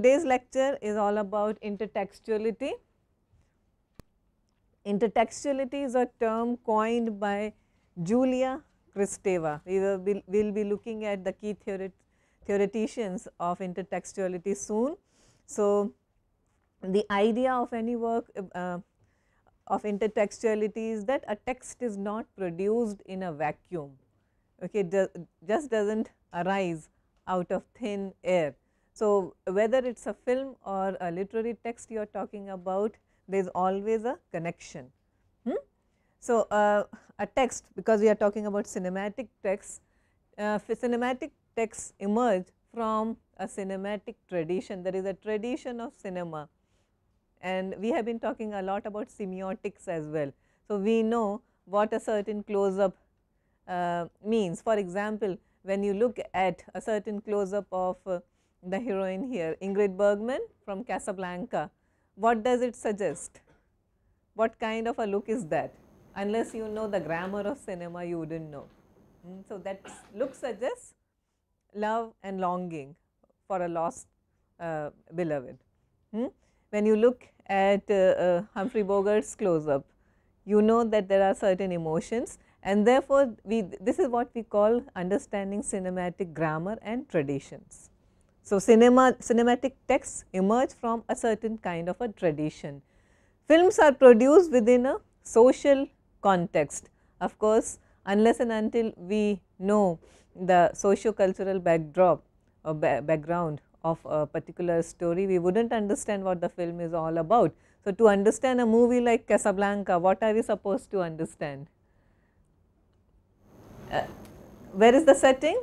today's lecture is all about intertextuality. Intertextuality is a term coined by Julia Kristeva. We will be, we'll be looking at the key theoret theoreticians of intertextuality soon. So, the idea of any work uh, uh, of intertextuality is that a text is not produced in a vacuum, okay, just does not arise out of thin air. So, whether it is a film or a literary text you are talking about, there is always a connection. Hmm? So, uh, a text because we are talking about cinematic texts, uh, cinematic texts emerge from a cinematic tradition. There is a tradition of cinema and we have been talking a lot about semiotics as well. So, we know what a certain close up uh, means. For example, when you look at a certain close up of uh, the heroine here Ingrid Bergman from Casablanca. What does it suggest? What kind of a look is that? Unless you know the grammar of cinema, you would not know. Mm, so, that look suggests love and longing for a lost uh, beloved. Mm? When you look at uh, uh, Humphrey Bogart's close up, you know that there are certain emotions and therefore, we this is what we call understanding cinematic grammar and traditions. So, cinema, cinematic texts emerge from a certain kind of a tradition. Films are produced within a social context. Of course, unless and until we know the socio-cultural backdrop or uh, ba background of a particular story, we would not understand what the film is all about. So, to understand a movie like Casablanca, what are we supposed to understand? Uh, where is the setting?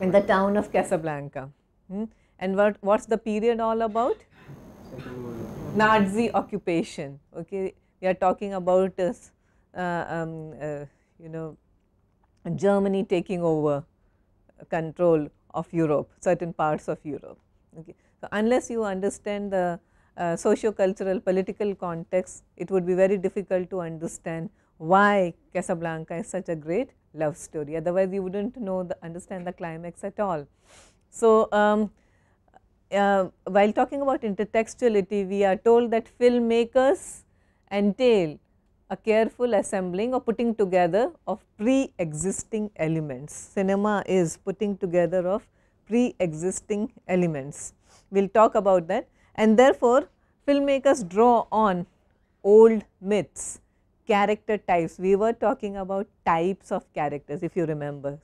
in the town of Casablanca. Hmm? And what, what's the period all about? Nazi occupation. Okay, we are talking about uh, uh, um, uh, you know Germany taking over control of Europe, certain parts of Europe. Okay. So, unless you understand the uh, socio-cultural political context, it would be very difficult to understand why Casablanca is such a great love story otherwise you would not know the understand the climax at all. So, um, uh, while talking about intertextuality we are told that filmmakers entail a careful assembling or putting together of pre-existing elements. Cinema is putting together of pre-existing elements. We will talk about that and therefore, filmmakers draw on old myths character types. We were talking about types of characters if you remember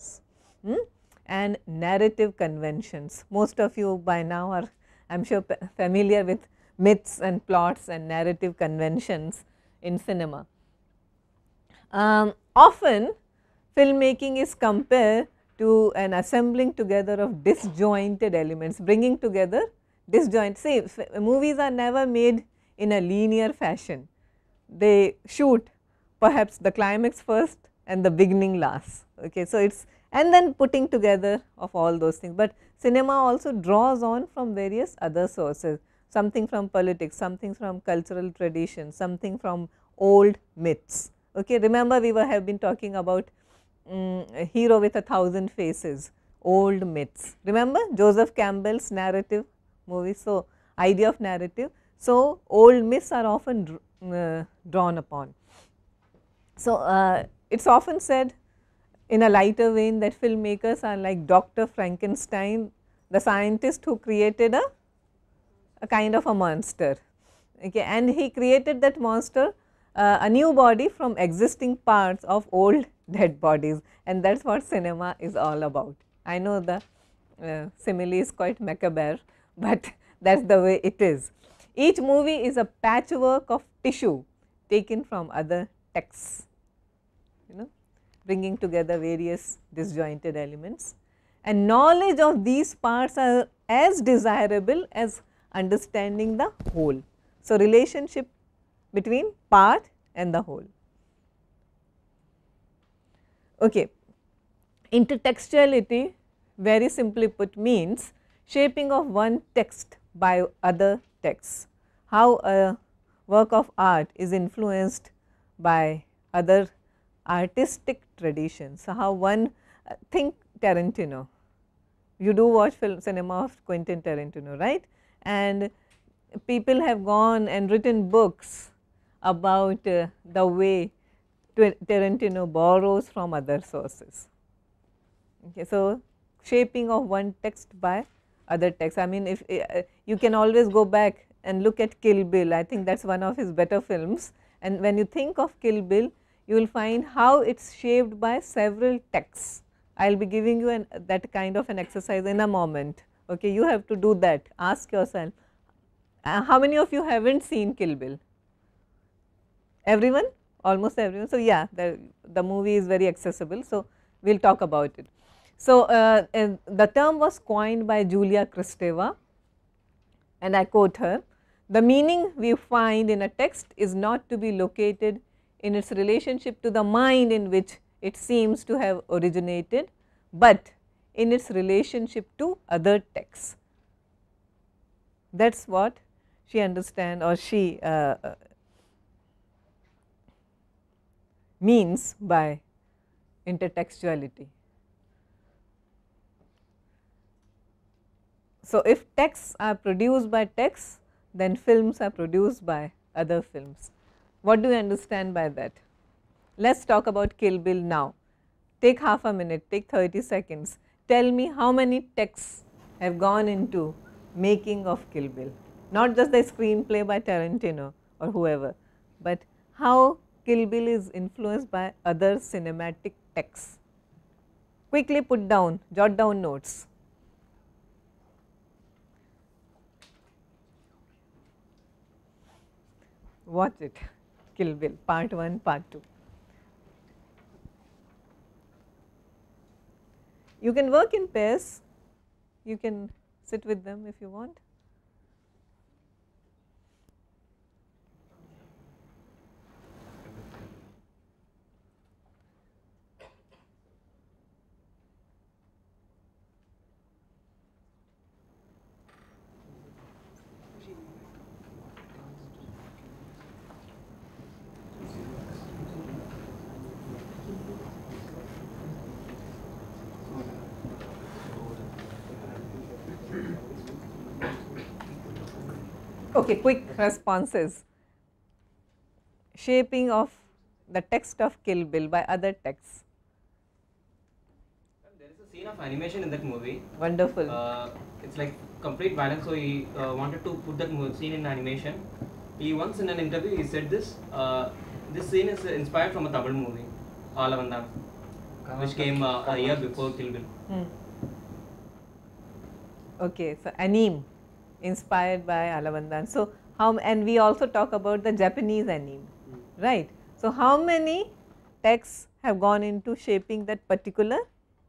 hmm? and narrative conventions. Most of you by now are I am sure familiar with myths and plots and narrative conventions in cinema. Um, often filmmaking is compared to an assembling together of disjointed elements, bringing together disjoint. See, movies are never made in a linear fashion. They shoot perhaps the climax first and the beginning last. Okay. So, it is and then putting together of all those things, but cinema also draws on from various other sources something from politics, something from cultural tradition, something from old myths. Okay. Remember we were have been talking about um, a hero with a thousand faces, old myths. Remember Joseph Campbell's narrative movie, so idea of narrative. So, old myths are often uh, drawn upon. So, uh, it is often said in a lighter vein that filmmakers are like Dr. Frankenstein, the scientist who created a, a kind of a monster. Okay, and he created that monster uh, a new body from existing parts of old dead bodies and that is what cinema is all about. I know the uh, simile is quite macabre, but that is the way it is. Each movie is a patchwork of tissue taken from other texts bringing together various disjointed elements. And knowledge of these parts are as desirable as understanding the whole. So, relationship between part and the whole. Okay. Intertextuality very simply put means shaping of one text by other texts, how a work of art is influenced by other artistic tradition. So, how one uh, think Tarantino, you do watch film cinema of Quentin Tarantino, right? And people have gone and written books about uh, the way Tarantino borrows from other sources. Okay, so, shaping of one text by other texts. I mean, if uh, uh, you can always go back and look at Kill Bill, I think that is one of his better films. And when you think of Kill Bill, you will find how it is shaped by several texts. I will be giving you an, that kind of an exercise in a moment. Okay, you have to do that. Ask yourself, uh, how many of you haven't seen Kill Bill? Everyone? Almost everyone. So, yeah, the, the movie is very accessible. So, we will talk about it. So, uh, the term was coined by Julia Kristeva and I quote her, the meaning we find in a text is not to be located in its relationship to the mind in which it seems to have originated, but in its relationship to other texts. That is what she understand or she uh, uh, means by intertextuality. So, if texts are produced by texts, then films are produced by other films. What do you understand by that? Let us talk about Kill Bill now. Take half a minute, take 30 seconds. Tell me how many texts have gone into making of Kill Bill. Not just the screenplay by Tarantino or whoever, but how Kill Bill is influenced by other cinematic texts. Quickly put down, jot down notes. Watch it. Kill Bill part 1, part 2. You can work in pairs, you can sit with them if you want. okay, quick responses. Shaping of the text of Kill Bill by other texts. There is a scene of animation in that movie. Wonderful. Uh, it's like complete violence, so he uh, wanted to put that scene in animation. He once in an interview he said this. Uh, this scene is inspired from a Tamil movie, Alavandam, which came uh, a year before Kill Bill. Hmm. Okay, so anime inspired by Alavandan. So, how and we also talk about the Japanese anime, hmm. right. So, how many texts have gone into shaping that particular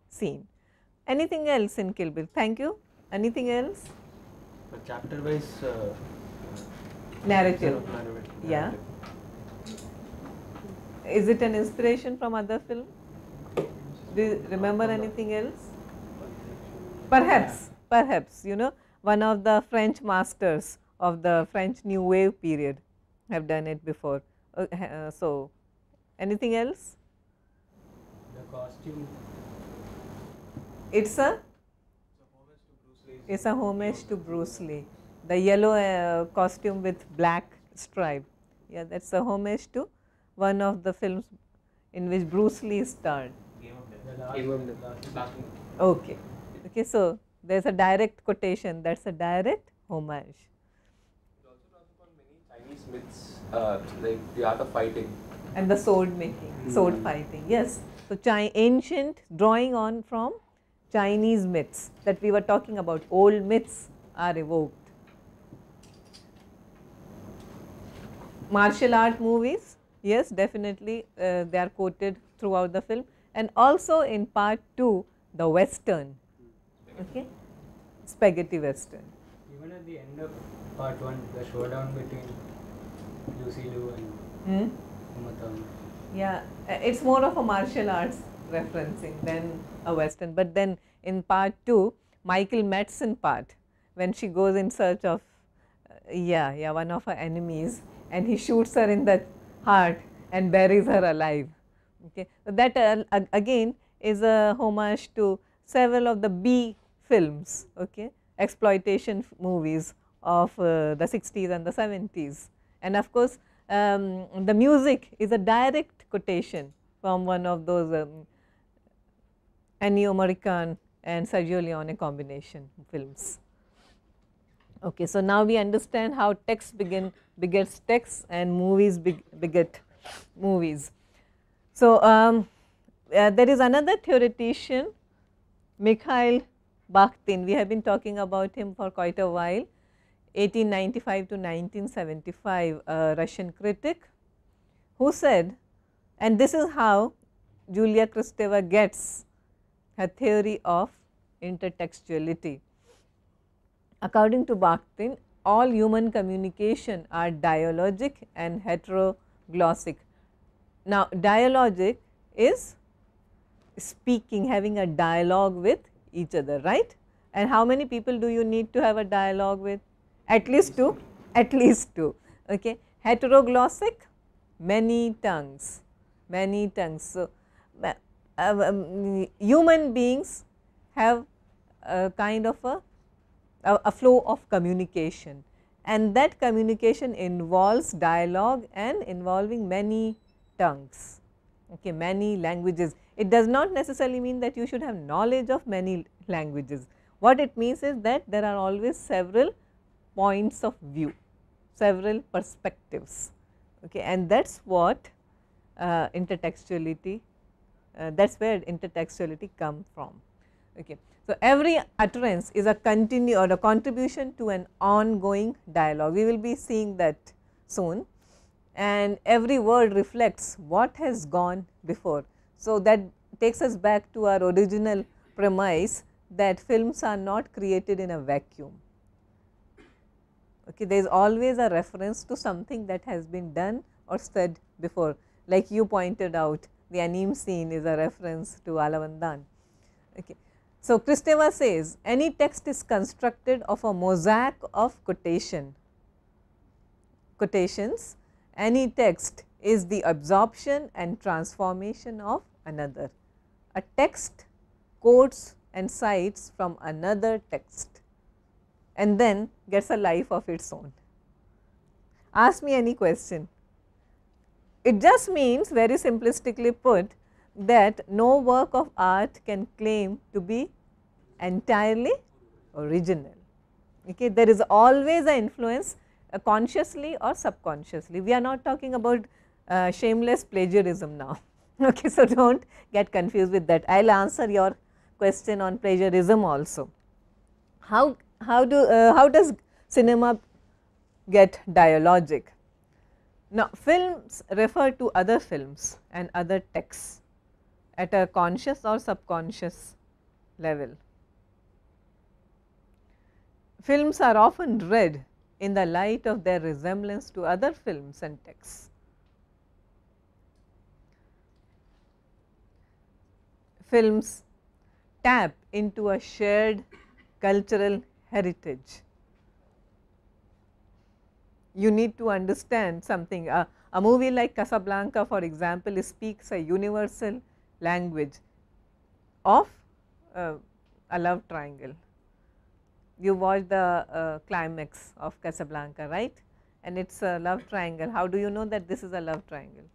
scene? Anything else in Kill Bill? Thank you. Anything else? But chapter wise uh, narrative. narrative. Yeah. Is it an inspiration from other film? Do you remember anything else? Perhaps, perhaps, you know, one of the French masters of the French new wave period have done it before. Uh, uh, so, anything else? The costume. It's a? It's a homage to Bruce Lee. The yellow uh, costume with black stripe. Yeah, that's a homage to one of the films in which Bruce Lee starred. Game of Death. Game of Death. Okay. Okay, so there is a direct quotation that is a direct homage. It also talks about many Chinese myths uh, like the art of fighting. And the sword making, mm. sword fighting, yes. So, Chi ancient drawing on from Chinese myths that we were talking about, old myths are evoked. Martial art movies, yes definitely uh, they are quoted throughout the film and also in part 2 the western okay spaghetti western even at the end of part 1 the showdown between lucy liu and hmm? yeah uh, it's more of a martial arts referencing than a western but then in part 2 michael Madsen part when she goes in search of uh, yeah yeah one of her enemies and he shoots her in the heart and buries her alive okay so that uh, again is a homage to several of the b films, okay, exploitation movies of uh, the 60s and the 70s. And of course, um, the music is a direct quotation from one of those um, Ennio Morricone and Sergio Leone combination films. Okay, so now we understand how text begin begets text and movies be, beget movies. So um, uh, there is another theoretician, Mikhail Bakhtin. We have been talking about him for quite a while. 1895 to 1975, a Russian critic who said, and this is how Julia Kristeva gets her theory of intertextuality. According to Bakhtin, all human communication are dialogic and heteroglossic. Now, dialogic is speaking, having a dialogue with each other, right? And how many people do you need to have a dialogue with? At least two, at least two, okay. Heteroglossic, many tongues, many tongues. So, uh, um, human beings have a kind of a, a, a flow of communication and that communication involves dialogue and involving many tongues, okay, many languages. It does not necessarily mean that you should have knowledge of many languages. What it means is that there are always several points of view, several perspectives okay, and that is what uh, intertextuality, uh, that is where intertextuality come from. Okay. So, every utterance is a continue or a contribution to an ongoing dialogue. We will be seeing that soon and every word reflects what has gone before. So, that takes us back to our original premise that films are not created in a vacuum. Okay, there is always a reference to something that has been done or said before. Like you pointed out, the Anim scene is a reference to Alavandan. Okay. So, Kristeva says any text is constructed of a mosaic of quotation, quotations. Any text is the absorption and transformation of another. A text quotes and cites from another text and then gets a life of its own. Ask me any question. It just means very simplistically put that no work of art can claim to be entirely original. Okay? There is always an influence uh, consciously or subconsciously. We are not talking about uh, shameless plagiarism now. Okay, so do not get confused with that. I will answer your question on plagiarism also. How, how, do, uh, how does cinema get dialogic? Now, films refer to other films and other texts at a conscious or subconscious level. Films are often read in the light of their resemblance to other films and texts. films tap into a shared cultural heritage. You need to understand something. A, a movie like Casablanca for example speaks a universal language of uh, a love triangle. You watch the uh, climax of Casablanca, right? And it is a love triangle. How do you know that this is a love triangle?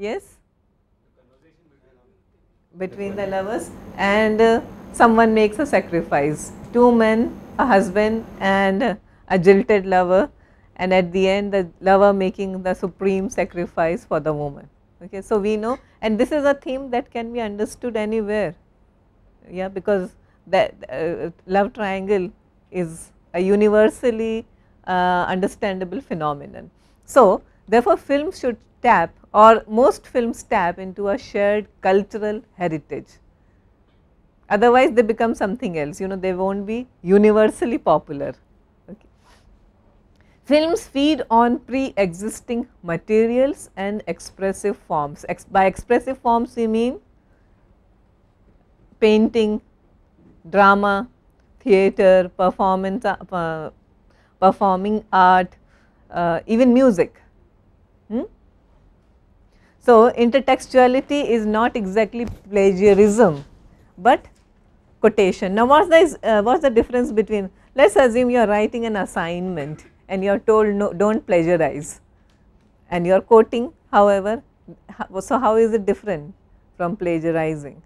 Yes? Between the lovers and uh, someone makes a sacrifice. Two men, a husband and a jilted lover and at the end the lover making the supreme sacrifice for the woman. Okay, so we know and this is a theme that can be understood anywhere. Yeah, because that uh, love triangle is a universally uh, understandable phenomenon. So, Therefore, films should tap or most films tap into a shared cultural heritage. Otherwise, they become something else, you know, they will not be universally popular. Okay. Films feed on pre-existing materials and expressive forms. Ex by expressive forms, we mean painting, drama, theatre, performance, uh, performing art, uh, even music Hmm? So, intertextuality is not exactly plagiarism, but quotation. Now, what is uh, what's the difference between? Let's assume you are writing an assignment and you are told no, don't plagiarize, and you are quoting. However, so how is it different from plagiarizing?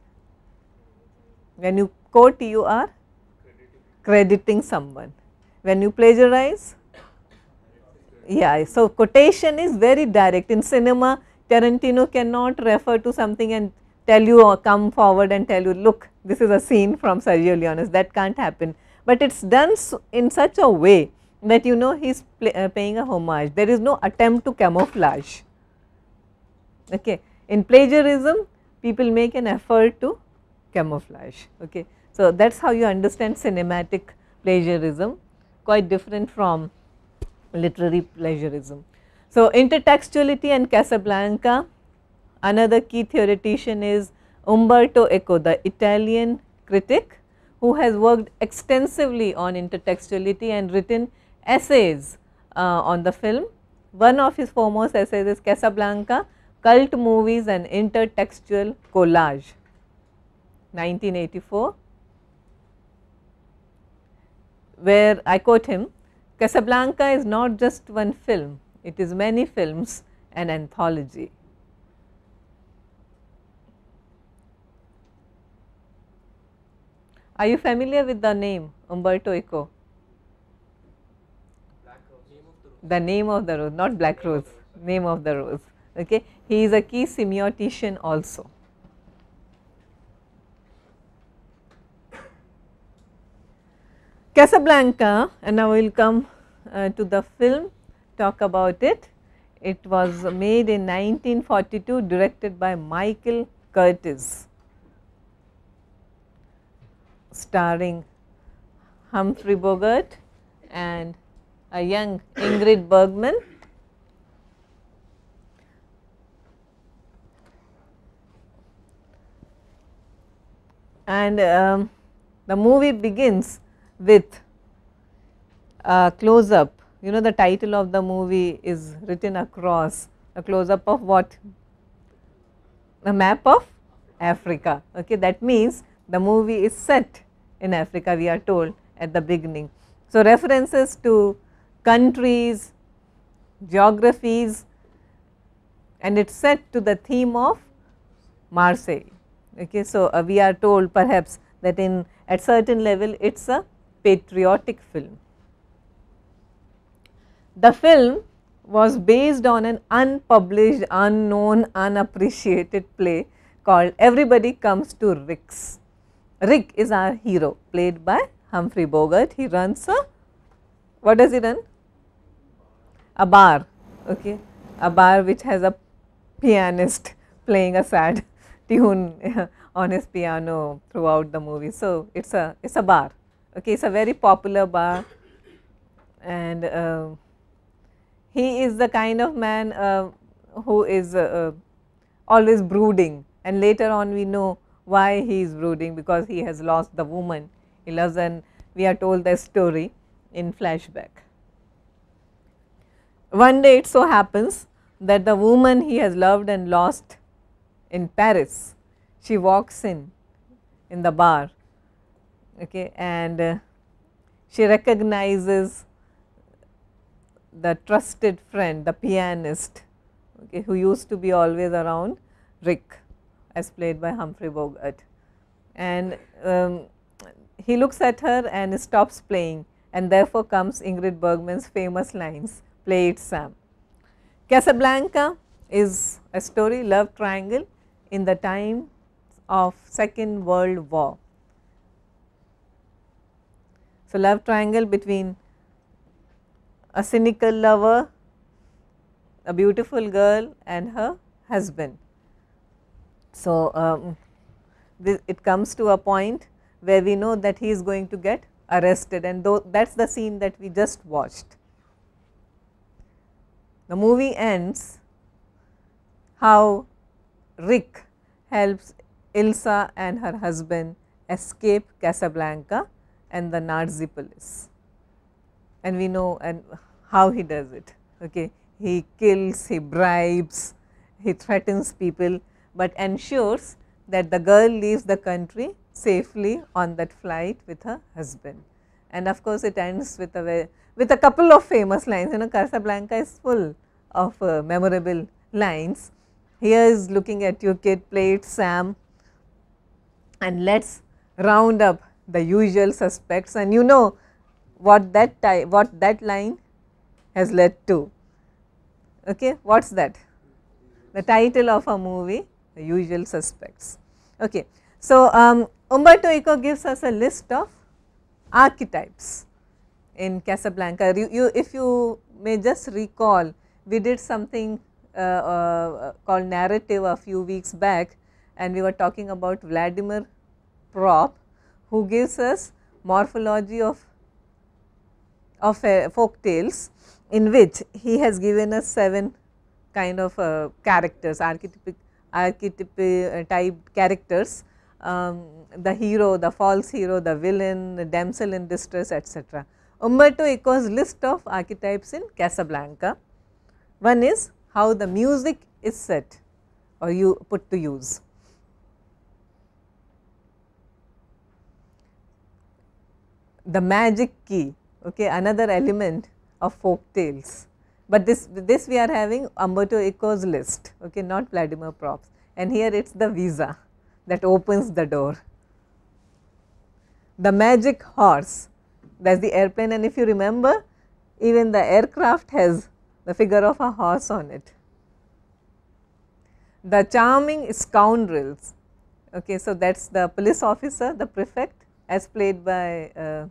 When you quote, you are crediting someone. When you plagiarize, yeah, so quotation is very direct. In cinema, Tarantino cannot refer to something and tell you or uh, come forward and tell you, look, this is a scene from Sergio Leone's. That can't happen. But it's done in such a way that you know he is uh, paying a homage. There is no attempt to camouflage. Okay. In plagiarism, people make an effort to camouflage. Okay. So, that is how you understand cinematic plagiarism, quite different from literary plagiarism. So, intertextuality and Casablanca, another key theoretician is Umberto Eco, the Italian critic who has worked extensively on intertextuality and written essays uh, on the film. One of his foremost essays is Casablanca, Cult Movies and Intertextual Collage, 1984, where I quote him, Casablanca is not just one film, it is many films, an anthology. Are you familiar with the name Umberto Eco? The, name of the rose, not black rose, name of the rose. Okay, he is a key semiotician also. Casablanca, and now we will come uh, to the film, talk about it. It was made in 1942, directed by Michael Curtis, starring Humphrey Bogart and a young Ingrid Bergman. And um, the movie begins with uh, close up, you know the title of the movie is written across a close up of what? A map of Africa. Okay, that means the movie is set in Africa, we are told at the beginning. So, references to countries, geographies, and it is set to the theme of Marseille. Okay, so, uh, we are told perhaps that in at certain level it is a patriotic film. The film was based on an unpublished, unknown, unappreciated play called Everybody Comes to Rick's. Rick is our hero played by Humphrey Bogart. He runs a, what does he run? A bar, okay, a bar which has a pianist playing a sad tune on his piano throughout the movie. So, it is a, it is a bar, okay, it is a very popular bar and uh, he is the kind of man uh, who is uh, uh, always brooding and later on we know why he is brooding because he has lost the woman he loves and we are told the story in flashback. One day it so happens that the woman he has loved and lost in Paris, she walks in, in the bar okay, and uh, she recognizes the trusted friend, the pianist okay, who used to be always around Rick as played by Humphrey Bogart. And um, he looks at her and stops playing and therefore comes Ingrid Bergman's famous lines, play it Sam. Casablanca is a story love triangle in the time of second world war. So, love triangle between a cynical lover, a beautiful girl and her husband. So, um, this, it comes to a point where we know that he is going to get arrested and that is the scene that we just watched. The movie ends how Rick helps Ilsa and her husband escape Casablanca and the Nazi police and we know and how he does it. Okay. He kills, he bribes, he threatens people, but ensures that the girl leaves the country safely on that flight with her husband. And of course, it ends with a with a couple of famous lines. You know, Casablanca is full of uh, memorable lines. Here is looking at you, kid, play it, Sam, and let's round up the usual suspects. And you know what that time? what that line has led to. Okay, what's that? The title of a movie, The Usual Suspects. Okay, so um, Umberto Eco gives us a list of archetypes in Casablanca. You, you, if you may just recall, we did something uh, uh, called narrative a few weeks back and we were talking about Vladimir Prop who gives us morphology of of folk tales in which he has given us seven kind of uh, characters, archetypic, archetype characters, um, the hero, the false hero, the villain, the damsel in distress, etc. Umberto Eco's list of archetypes in Casablanca. One is how the music is set or you put to use. The magic key okay, another element of folk tales. But this, this we are having Umberto Eco's list, okay, not Vladimir Props. And here it is the visa that opens the door. The magic horse, that is the airplane and if you remember, even the aircraft has the figure of a horse on it. The charming scoundrels, okay, so that is the police officer, the prefect as played by uh,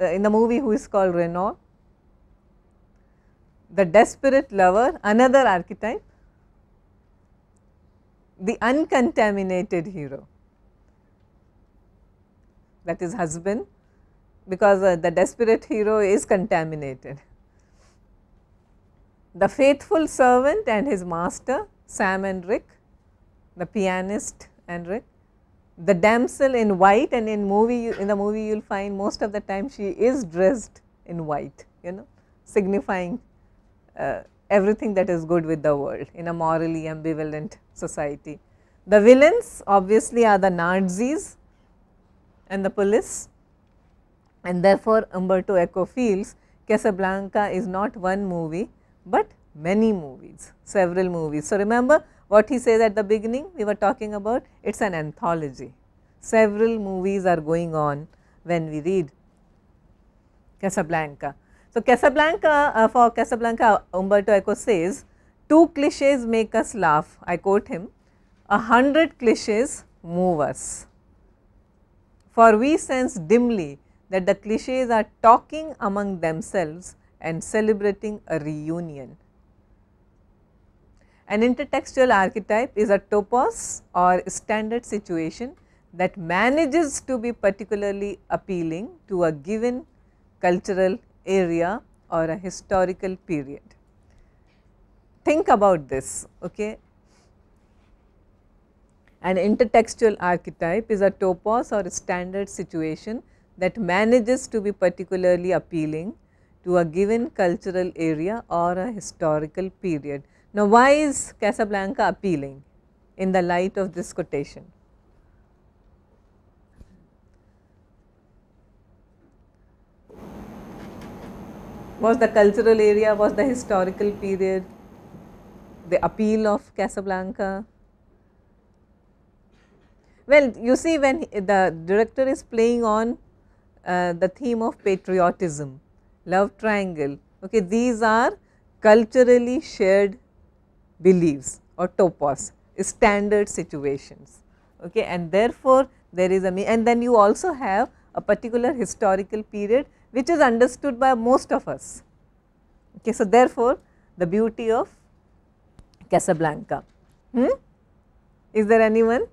uh, in the movie who is called Renault. The desperate lover, another archetype, the uncontaminated hero that is husband because uh, the desperate hero is contaminated. The faithful servant and his master Sam and Rick, the pianist and Rick, the damsel in white and in movie in the movie you will find most of the time she is dressed in white you know signifying uh, everything that is good with the world in a morally ambivalent society. The villains obviously are the Nazis and the police and therefore Umberto Eco feels Casablanca is not one movie but many movies, several movies. So, remember what he says at the beginning we were talking about it is an anthology. Several movies are going on when we read Casablanca. So, Casablanca uh, for Casablanca Umberto Eco says two cliches make us laugh I quote him a hundred cliches move us for we sense dimly that the cliches are talking among themselves and celebrating a reunion. An intertextual archetype is a topos or standard situation that manages to be particularly appealing to a given cultural area or a historical period. Think about this, okay. An intertextual archetype is a topos or a standard situation that manages to be particularly appealing to a given cultural area or a historical period. Now, why is Casablanca appealing in the light of this quotation? Was the cultural area, was the historical period, the appeal of Casablanca? Well, you see when the director is playing on uh, the theme of patriotism, love triangle, okay, these are culturally shared beliefs or topos, standard situations. Okay, and therefore, there is a and then you also have a particular historical period which is understood by most of us. Okay, so therefore, the beauty of Casablanca. Hmm? Is there anyone?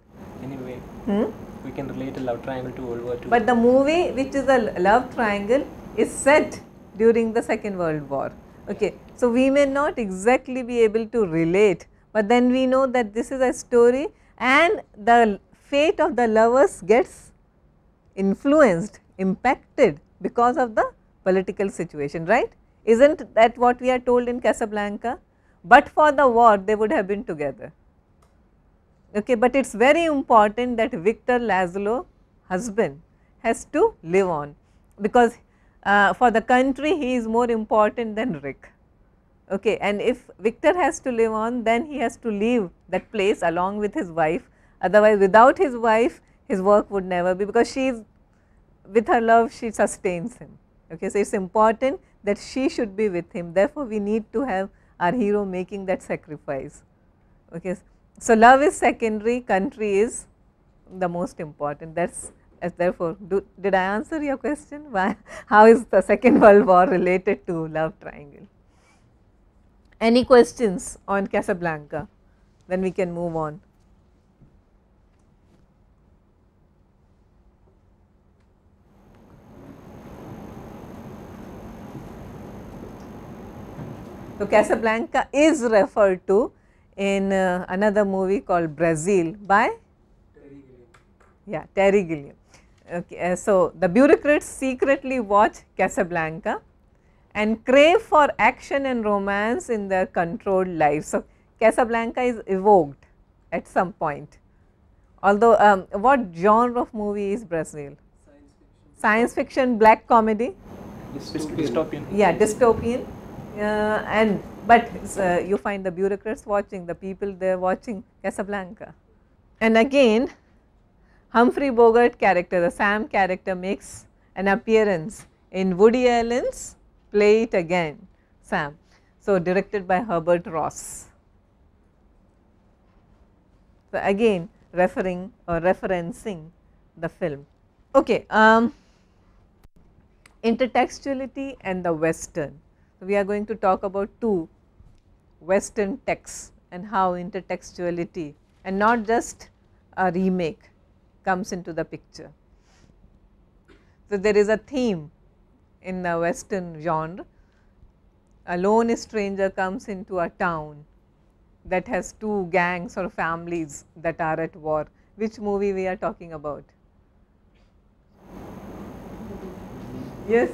Anyway, hmm? we can relate a love triangle to World War II. But the movie which is a love triangle is set during the Second World War. Okay, so, we may not exactly be able to relate, but then we know that this is a story and the fate of the lovers gets influenced, impacted because of the political situation, right? Is not that what we are told in Casablanca? But for the war, they would have been together. Okay, but it is very important that Victor Laszlo, husband, has to live on because uh, for the country he is more important than Rick okay and if Victor has to live on then he has to leave that place along with his wife otherwise without his wife his work would never be because she is with her love she sustains him okay so it's important that she should be with him therefore we need to have our hero making that sacrifice okay so love is secondary country is the most important that's as therefore do, did i answer your question why how is the second world war related to love triangle any questions on Casablanca? Then we can move on. So, Casablanca is referred to in uh, another movie called Brazil by Terry Gilliam. Yeah, Terry Gilliam. Okay, uh, so, the bureaucrats secretly watch Casablanca and crave for action and romance in their controlled lives. So, Casablanca is evoked at some point. Although, um, what genre of movie is Brazil? Science fiction, black comedy? Dystopian. Yeah, dystopian. Uh, and but uh, you find the bureaucrats watching, the people they are watching Casablanca. And again, Humphrey Bogart character, the Sam character makes an appearance in Woody Allen's Play It Again, Sam. So, directed by Herbert Ross. So, again referring or uh, referencing the film. Okay, um, intertextuality and the western. we are going to talk about two western texts and how intertextuality and not just a remake comes into the picture. So, there is a theme in the western genre. A lone stranger comes into a town that has two gangs or families that are at war. Which movie we are talking about? Yes.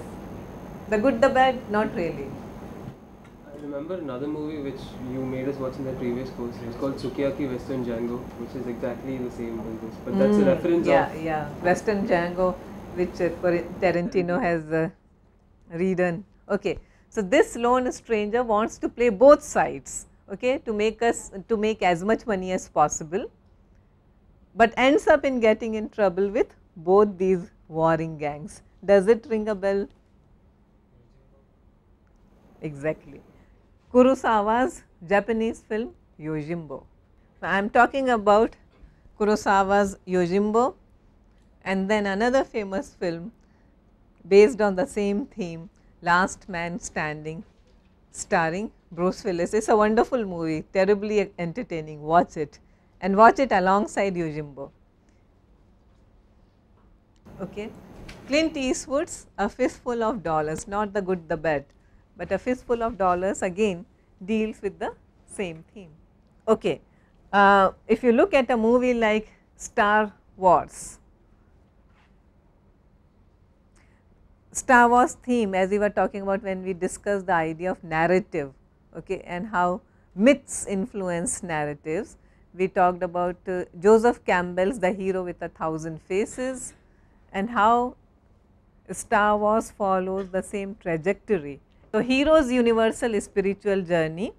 The good, the bad, not really. I remember another movie which you made us watch in the previous course. It's called Sukiyaki Western Django, which is exactly the same as But that's mm, a hmm. reference yeah, of. Yeah, Western Django, which uh, Tarantino has. Uh, Reardon. Okay. So, this lone stranger wants to play both sides okay, to make us to make as much money as possible, but ends up in getting in trouble with both these warring gangs. Does it ring a bell? Exactly. Kurosawa's Japanese film Yojimbo. I am talking about Kurosawa's Yojimbo and then another famous film based on the same theme Last Man Standing starring Bruce Willis. It's a wonderful movie, terribly entertaining. Watch it and watch it alongside Yojimbo. Okay. Clint Eastwood's A Fistful of Dollars, not The Good, The Bad, but A Fistful of Dollars again deals with the same theme. Okay. Uh, if you look at a movie like Star Wars, Star Wars theme as we were talking about when we discussed the idea of narrative okay, and how myths influence narratives. We talked about uh, Joseph Campbell's The Hero with a Thousand Faces and how Star Wars follows the same trajectory. So, hero's universal spiritual journey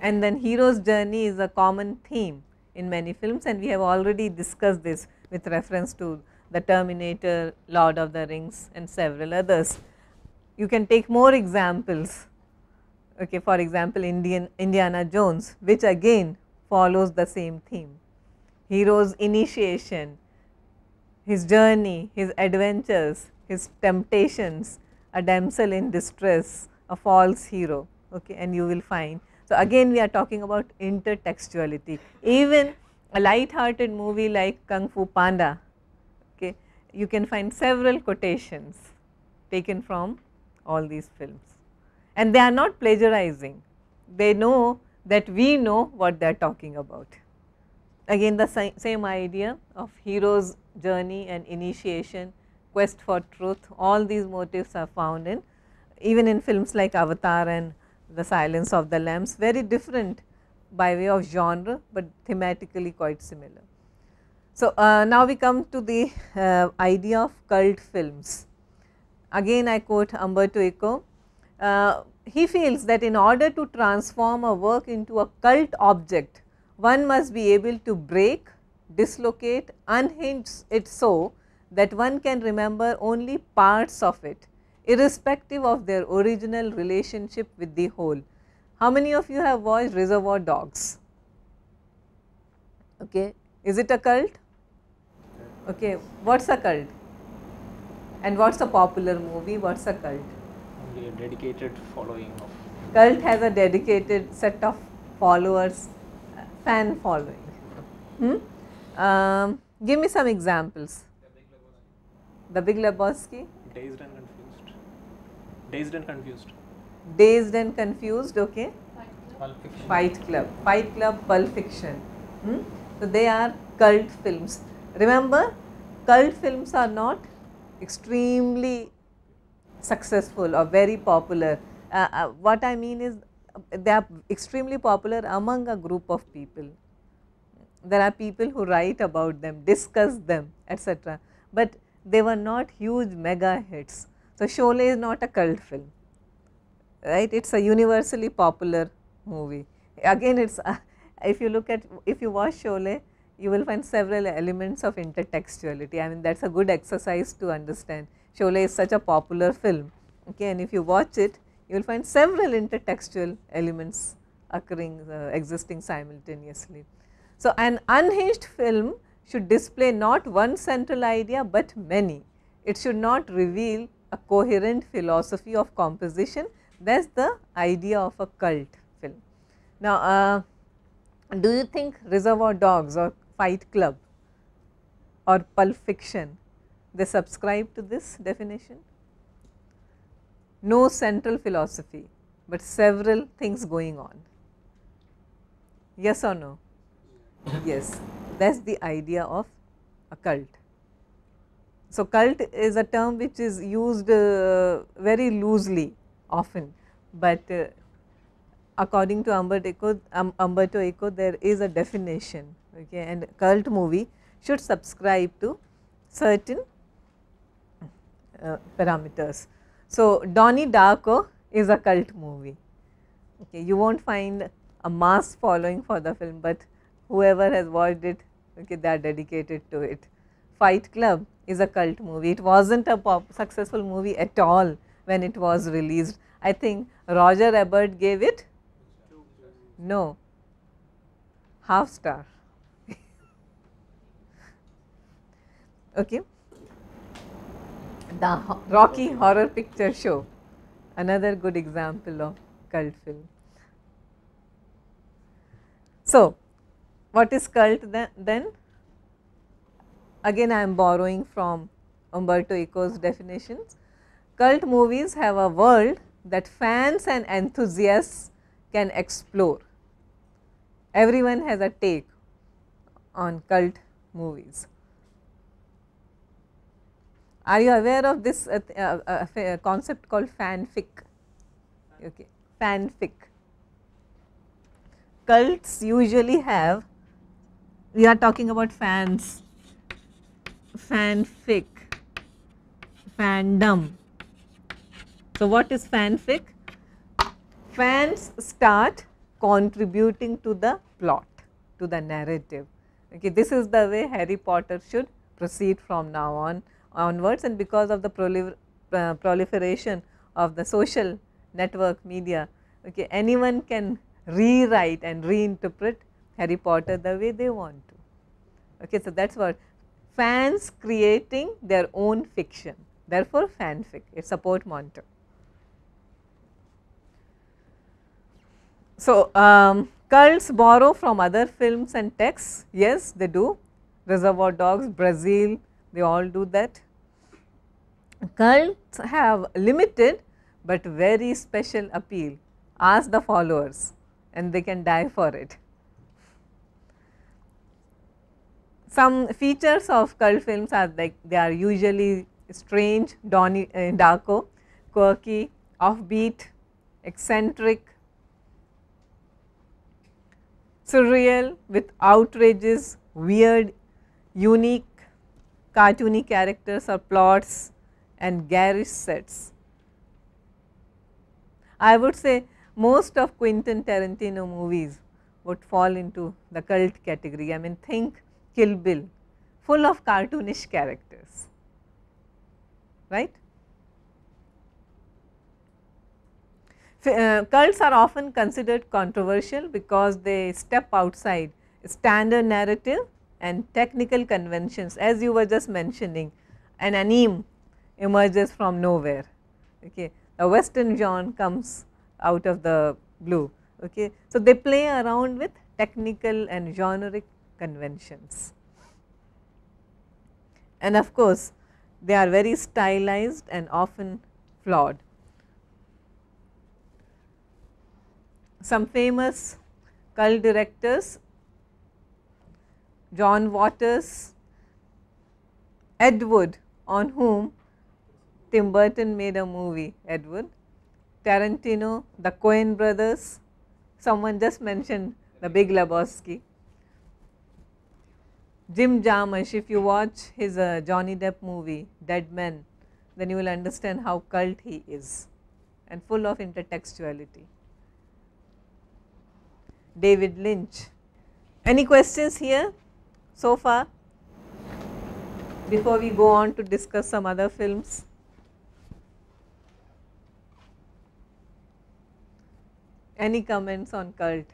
and then hero's journey is a common theme in many films and we have already discussed this with reference to the Terminator, Lord of the Rings and several others. You can take more examples, okay, for example, Indian, Indiana Jones, which again follows the same theme. Hero's initiation, his journey, his adventures, his temptations, a damsel in distress, a false hero, okay, and you will find. So, again we are talking about intertextuality. Even a light-hearted movie like Kung Fu Panda you can find several quotations taken from all these films and they are not plagiarizing. They know that we know what they are talking about. Again the same idea of hero's journey and initiation, quest for truth, all these motifs are found in even in films like Avatar and The Silence of the Lambs, very different by way of genre, but thematically quite similar. So, uh, now we come to the uh, idea of cult films. Again I quote Umberto Eco, uh, he feels that in order to transform a work into a cult object, one must be able to break, dislocate, unhinge it so that one can remember only parts of it irrespective of their original relationship with the whole. How many of you have watched Reservoir Dogs? Okay. Is it a cult? Okay, what's a cult? And what's a popular movie? What's a cult? Only a dedicated following of. Cult has a dedicated set of followers, fan following. Hmm? Um, give me some examples. The Big Lebowski. Dazed and Confused. Dazed and Confused. Dazed and Confused, okay. Fight Club. Fight Club, Pulp Fiction. Hmm? So, they are cult films. Remember, cult films are not extremely successful or very popular. Uh, uh, what I mean is they are extremely popular among a group of people. There are people who write about them, discuss them, etc. But they were not huge mega hits. So, Sholay is not a cult film, right? It is a universally popular movie. Again, it's uh, if you look at, if you watch Sholay, you will find several elements of intertextuality. I mean that is a good exercise to understand. Shola is such a popular film okay, and if you watch it you will find several intertextual elements occurring uh, existing simultaneously. So, an unhinged film should display not one central idea, but many. It should not reveal a coherent philosophy of composition that is the idea of a cult film. Now, uh, do you think Reservoir Dogs or Fight Club or Pulp Fiction, they subscribe to this definition? No central philosophy, but several things going on. Yes or no? yes, that is the idea of a cult. So, cult is a term which is used uh, very loosely often, but uh, according to Umberto Eco, um, Umberto Eco, there is a definition okay, and cult movie should subscribe to certain uh, parameters. So, Donnie Darko is a cult movie. Okay, you won't find a mass following for the film, but whoever has watched it, okay, they are dedicated to it. Fight Club is a cult movie. It wasn't a pop successful movie at all when it was released. I think Roger Ebert gave it no half star. okay. The Ho Rocky Horror Picture Show, another good example of cult film. So, what is cult then? Again, I am borrowing from Umberto Eco's definitions. Cult movies have a world that fans and enthusiasts can explore. Everyone has a take on cult movies. Are you aware of this uh, uh, uh, uh, concept called fanfic? Okay, fanfic. Cults usually have, we are talking about fans, fanfic, fandom. So, what is fanfic? Fans start contributing to the plot, to the narrative. Okay, this is the way Harry Potter should proceed from now on onwards and because of the prolifer uh, proliferation of the social network media, okay, anyone can rewrite and reinterpret Harry Potter the way they want to. Okay, so that is what fans creating their own fiction, therefore fanfic, A a portmanteau. So, um, cults borrow from other films and texts, yes they do, Reservoir Dogs, Brazil, they all do that. Cults have limited but very special appeal. Ask the followers and they can die for it. Some features of cult films are like they are usually strange, Donnie, uh, darko, quirky, offbeat, eccentric, surreal with outrages, weird, unique, cartoony characters or plots and garish sets. I would say most of Quentin Tarantino movies would fall into the cult category. I mean think Kill Bill, full of cartoonish characters, right. Uh, cults are often considered controversial because they step outside standard narrative and technical conventions as you were just mentioning an anime emerges from nowhere okay a western genre comes out of the blue okay so they play around with technical and generic conventions and of course they are very stylized and often flawed some famous cult directors John Waters, Edward, on whom Tim Burton made a movie, Edward, Tarantino, the Coen brothers, someone just mentioned the big Lebowski. Jim Jarmusch, if you watch his uh, Johnny Depp movie, Dead Men, then you will understand how cult he is and full of intertextuality. David Lynch. Any questions here? so far before we go on to discuss some other films. Any comments on cult?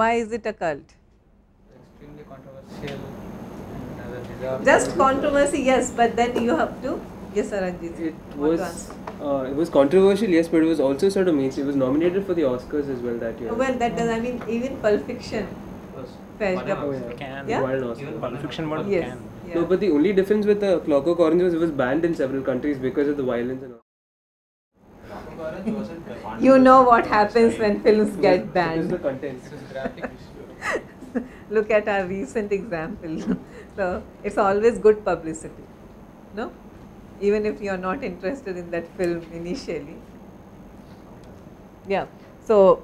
Why is it a cult? Extremely controversial. Just controversy, yes, but then you have to Yes, sir, Ranjit. It was uh, it was controversial, yes, but it was also sort of mainstream. It was nominated for the Oscars as well that year. Well, that does. I mean, even Pulp Fiction fetched up. Wild Oscar. Yes. Oh, no, but the only difference with the Clockwork Orange was it was banned in several countries because of the violence and all. you know what happens when films get banned. Look at our recent example. so it's always good publicity. No? even if you are not interested in that film initially. Yeah. So,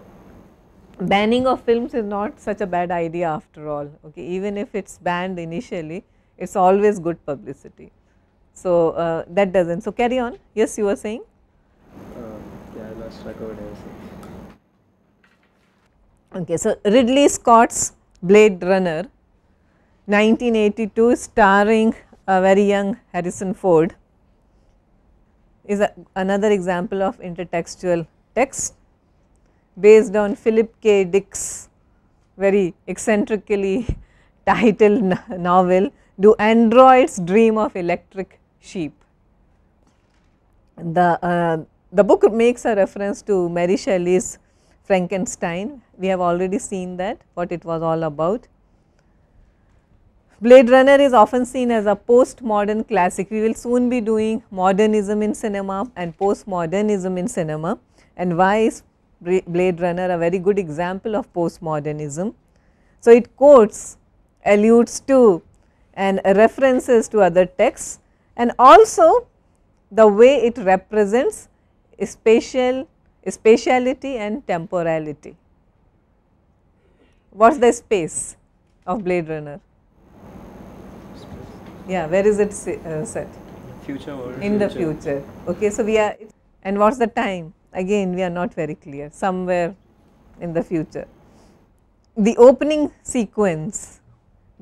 banning of films is not such a bad idea after all, okay. even if it is banned initially, it is always good publicity. So, uh, that does not. So, carry on. Yes, you were saying? Uh, yeah, I lost track of what I was saying. Okay, so Ridley Scott's Blade Runner 1982 starring a very young Harrison Ford is a, another example of intertextual text based on Philip K. Dick's very eccentrically titled novel, Do Androids Dream of Electric Sheep? The, uh, the book makes a reference to Mary Shelley's Frankenstein. We have already seen that, what it was all about. Blade Runner is often seen as a postmodern classic. We will soon be doing modernism in cinema and postmodernism in cinema and why is Blade Runner a very good example of postmodernism. So, it quotes, alludes to and references to other texts and also the way it represents spatial, spatiality and temporality. What is the space of Blade Runner? Yeah, where is it uh, set? Future world. In the future. Okay, so we are, and what's the time? Again, we are not very clear, somewhere in the future. The opening sequence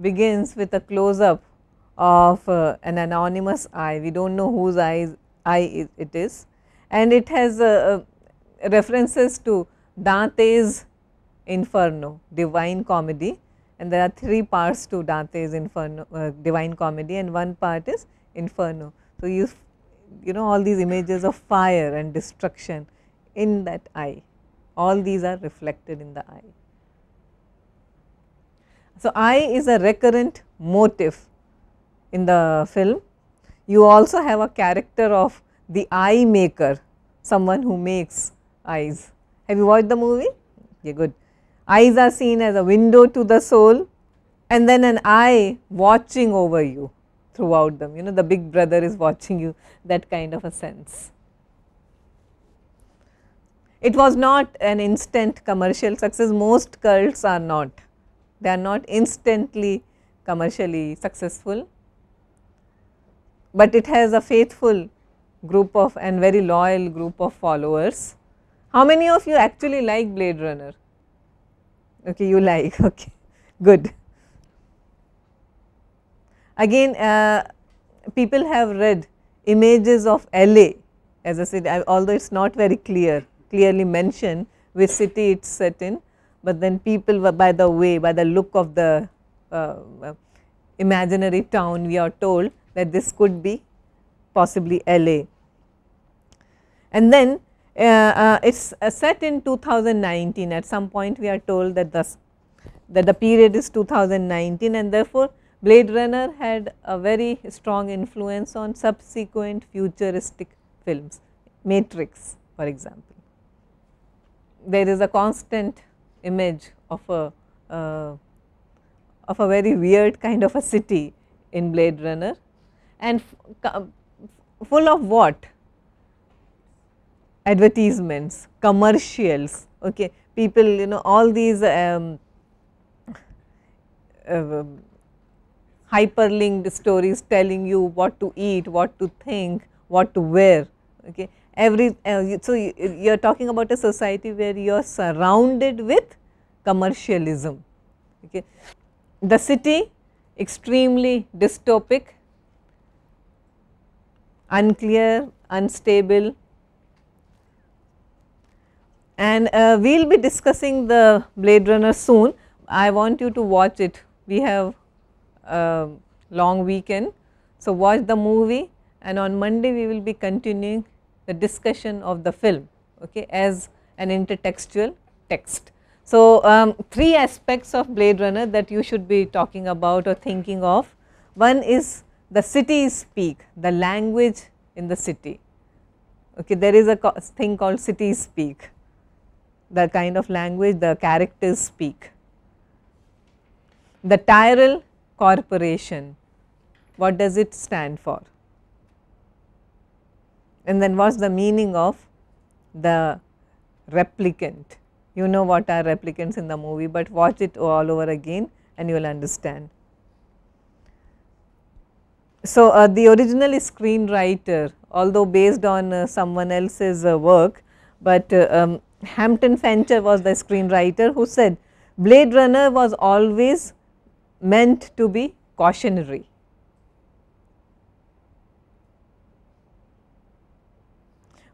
begins with a close up of uh, an anonymous eye. We do not know whose eye, eye it is, and it has uh, uh, references to Dante's Inferno, Divine Comedy, and there are three parts to Dante's Inferno, uh, Divine Comedy and one part is Inferno. So, you you know all these images of fire and destruction in that eye, all these are reflected in the eye. So, eye is a recurrent motif in the film. You also have a character of the eye maker, someone who makes eyes. Have you watched the movie? Yeah, good. Eyes are seen as a window to the soul and then an eye watching over you throughout them. You know, the big brother is watching you, that kind of a sense. It was not an instant commercial success, most cults are not. They are not instantly commercially successful, but it has a faithful group of and very loyal group of followers. How many of you actually like Blade Runner? okay you like okay good again uh, people have read images of LA as I said I, although it is not very clear clearly mentioned which city it is set in but then people by the way by the look of the uh, uh, imaginary town we are told that this could be possibly LA. And then uh, uh it is uh, set in 2019 at some point we are told that the, that the period is 2019 and therefore, Blade Runner had a very strong influence on subsequent futuristic films, Matrix for example. There is a constant image of a uh, of a very weird kind of a city in Blade Runner and full of what? advertisements, commercials, okay, people you know all these um, uh, hyperlinked stories telling you what to eat, what to think, what to wear, okay. Every, uh, so you, you are talking about a society where you are surrounded with commercialism, okay. The city extremely dystopic, unclear, unstable, and uh, we will be discussing the Blade Runner soon. I want you to watch it. We have a uh, long weekend. So, watch the movie and on Monday we will be continuing the discussion of the film okay, as an intertextual text. So, um, three aspects of Blade Runner that you should be talking about or thinking of. One is the city speak, the language in the city. Okay, there is a thing called city speak the kind of language the characters speak. The Tyrell Corporation, what does it stand for? And then what is the meaning of the replicant? You know what are replicants in the movie, but watch it all over again and you will understand. So, uh, the original screenwriter although based on uh, someone else's uh, work, but uh, um, Hampton Fancher was the screenwriter who said Blade Runner was always meant to be cautionary.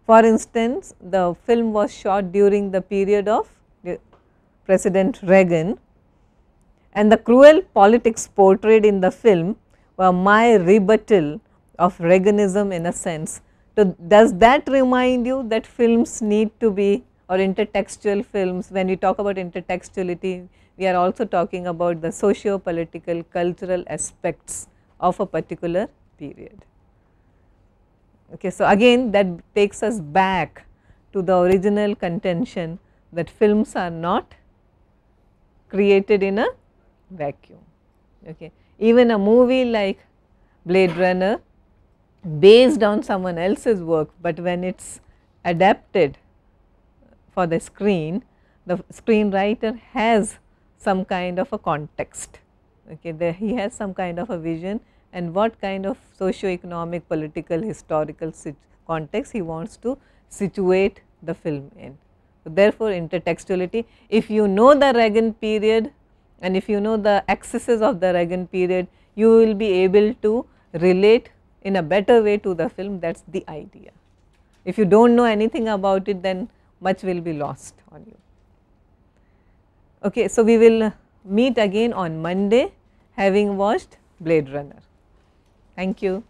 For instance, the film was shot during the period of President Reagan and the cruel politics portrayed in the film were my rebuttal of Reaganism in a sense. So, does that remind you that films need to be or intertextual films. When we talk about intertextuality, we are also talking about the socio-political, cultural aspects of a particular period. Okay, so again that takes us back to the original contention that films are not created in a vacuum. Okay. Even a movie like Blade Runner based on someone else's work, but when it is adapted for the screen, the screenwriter has some kind of a context. Okay, the, he has some kind of a vision and what kind of socio-economic, political, historical context he wants to situate the film in. So, therefore, intertextuality, if you know the Reagan period and if you know the excesses of the Reagan period, you will be able to relate in a better way to the film that is the idea. If you do not know anything about it then much will be lost on you. Okay, so we will meet again on Monday having watched Blade Runner. Thank you.